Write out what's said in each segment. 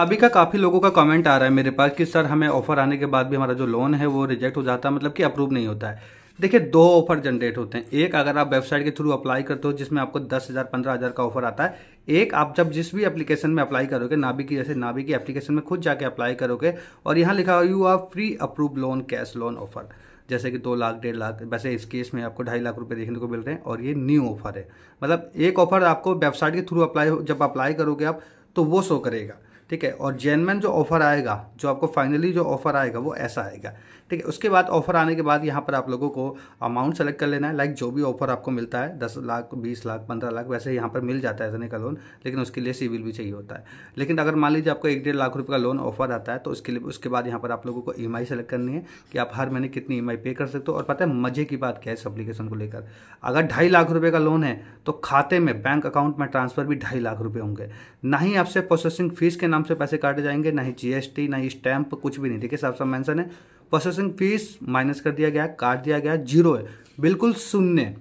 अभी का काफ़ी लोगों का कमेंट आ रहा है मेरे पास कि सर हमें ऑफर आने के बाद भी हमारा जो लोन है वो रिजेक्ट हो जाता है मतलब कि अप्रूव नहीं होता है देखिए दो ऑफर जनरेट होते हैं एक अगर आप वेबसाइट के थ्रू अप्लाई करते हो जिसमें आपको दस हज़ार पंद्रह हज़ार का ऑफर आता है एक आप जब जिस भी एप्लीकेशन में अप्लाई करोगे नाबी की जैसे नाबी की एप्लीकेशन में खुद जाके अप्लाई करोगे और यहाँ लिखा you are free approve loan cash loan offer जैसे कि दो लाख डेढ़ लाख वैसे इस केस में आपको ढाई लाख रुपए देखने को मिल रहे हैं और ये न्यू ऑफर है मतलब एक ऑफर आपको वेबसाइट के थ्रू अप्लाई जब अप्लाई करोगे आप तो वो शो करेगा ठीक है और जेनमैन जो ऑफर आएगा जो आपको फाइनली जो ऑफर आएगा वो ऐसा आएगा ठीक है उसके बाद ऑफर आने के बाद यहाँ पर आप लोगों को अमाउंट सेलेक्ट कर लेना है लाइक जो भी ऑफर आपको मिलता है दस लाख बीस लाख पंद्रह लाख वैसे यहाँ पर मिल जाता है एजने का लोन लेकिन उसके लिए सिविल भी चाहिए होता है लेकिन अगर मान लीजिए आपको एक डेढ़ लाख रुपये का लोन ऑफर आता है तो उसके लिए उसके बाद यहाँ पर आप लोगों को ई e सेलेक्ट करनी है कि आप हर महीने कितनी ई e पे कर सकते हो और पता है मजे की बात क्या है इस अपलीकेशन को लेकर अगर ढाई लाख रुपये का लोन है तो खाते में बैंक अकाउंट में ट्रांसफर भी ढाई लाख रुपये होंगे ना ही आपसे प्रोसेसिंग फीस के नाम नाम से पैसे काटे जाएंगे ना ही जीएसटी ना ही स्टैंप कुछ भी नहीं देखिए साफ साफ मैंसन है प्रोसेसिंग फीस माइनस कर दिया गया काट दिया गया जीरो है बिल्कुल शून्य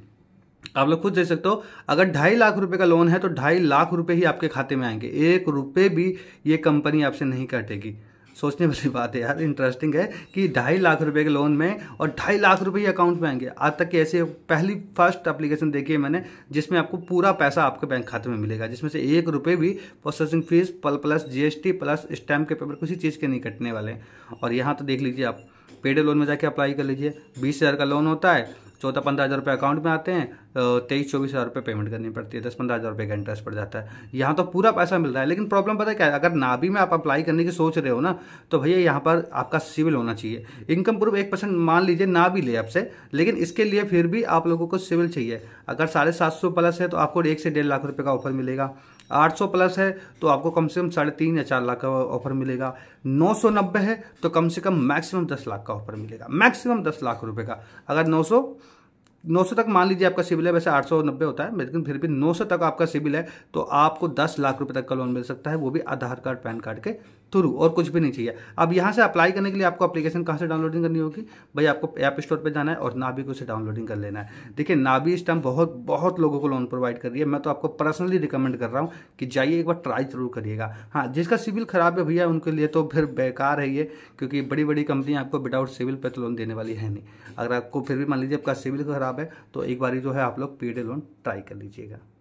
आप लोग खुद देख सकते हो अगर ढाई लाख रुपए का लोन है तो ढाई लाख रुपए ही आपके खाते में आएंगे एक रुपए भी ये कंपनी आपसे नहीं काटेगी सोचने वाली बात है यार इंटरेस्टिंग है कि ढाई लाख रुपए के लोन में और ढाई लाख रुपए ही अकाउंट में आएंगे आज तक की ऐसे पहली फर्स्ट एप्लीकेशन देखी है मैंने जिसमें आपको पूरा पैसा आपके बैंक खाते में मिलेगा जिसमें से एक रुपये भी प्रोसेसिंग फीस पल प्लस जी प्लस स्टैम्प के पेपर किसी चीज़ के नहीं कटने वाले हैं और यहाँ तो देख लीजिए आप पेडे लोन में जाके अप्लाई कर लीजिए बीस हज़ार का लोन होता है चौदह पंद्रह हज़ार रुपये अकाउंट में आते हैं तेईस चौबीस हज़ार रुपये पेमेंट करनी पड़ती है दस पंद्रह हज़ार रुपये का इंटरेस्ट पड़ जाता है यहाँ तो पूरा पैसा मिल रहा है लेकिन प्रॉब्लम पता है क्या है अगर नाभी में आप अप्लाई करने की सोच रहे हो ना तो भैया यहाँ पर आपका सिविल होना चाहिए इनकम प्रूफ एक परसेंट मान लीजिए ना भी ले आपसे लेकिन इसके लिए फिर भी आप लोगों को सिविल चाहिए अगर साढ़े सात सौ प्लस है तो आपको एक से डेढ़ लाख रुपये का ऑफर मिलेगा आठ सौ प्लस है तो आपको कम से कम साढ़े तीन या चार लाख का ऑफर मिलेगा नौ सौ नब्बे है तो कम से कम मैक्सिमम दस लाख का ऑफर मिलेगा मैक्सिमम दस लाख रुपए का अगर नौ सौ 900 तक मान लीजिए आपका सिविल है वैसे 890 होता है लेकिन फिर भी 900 तक आपका सिविल है तो आपको 10 लाख रुपए तक का लोन मिल सकता है वो भी आधार कार्ड पैन कार्ड के थ्रू और कुछ भी नहीं चाहिए अब यहाँ से अप्लाई करने के लिए आपको अपलीकेशन कहाँ से डाउनलोडिंग करनी होगी भाई आपको ऐप स्टोर पर जाना है और नाभी को से डाउनलोडिंग कर लेना है देखिए नाभी इस टाइम बहुत बहुत लोगों को लोन प्रोवाइड कर रही है मैं तो आपको पर्सनली रिकमेंड कर रहा हूँ कि जाइए एक बार ट्राई जरूर करिएगा हाँ जिसका सिविल खराब है भैया उनके लिए तो फिर बेकार है ये क्योंकि बड़ी बड़ी कंपनी आपको विदाउट सिविल पर तो लोन देने वाली है नहीं अगर आपको फिर भी मान लीजिए आपका सिविल खराब है तो एक बार जो है आप लोग पीडे लोन ट्राई कर लीजिएगा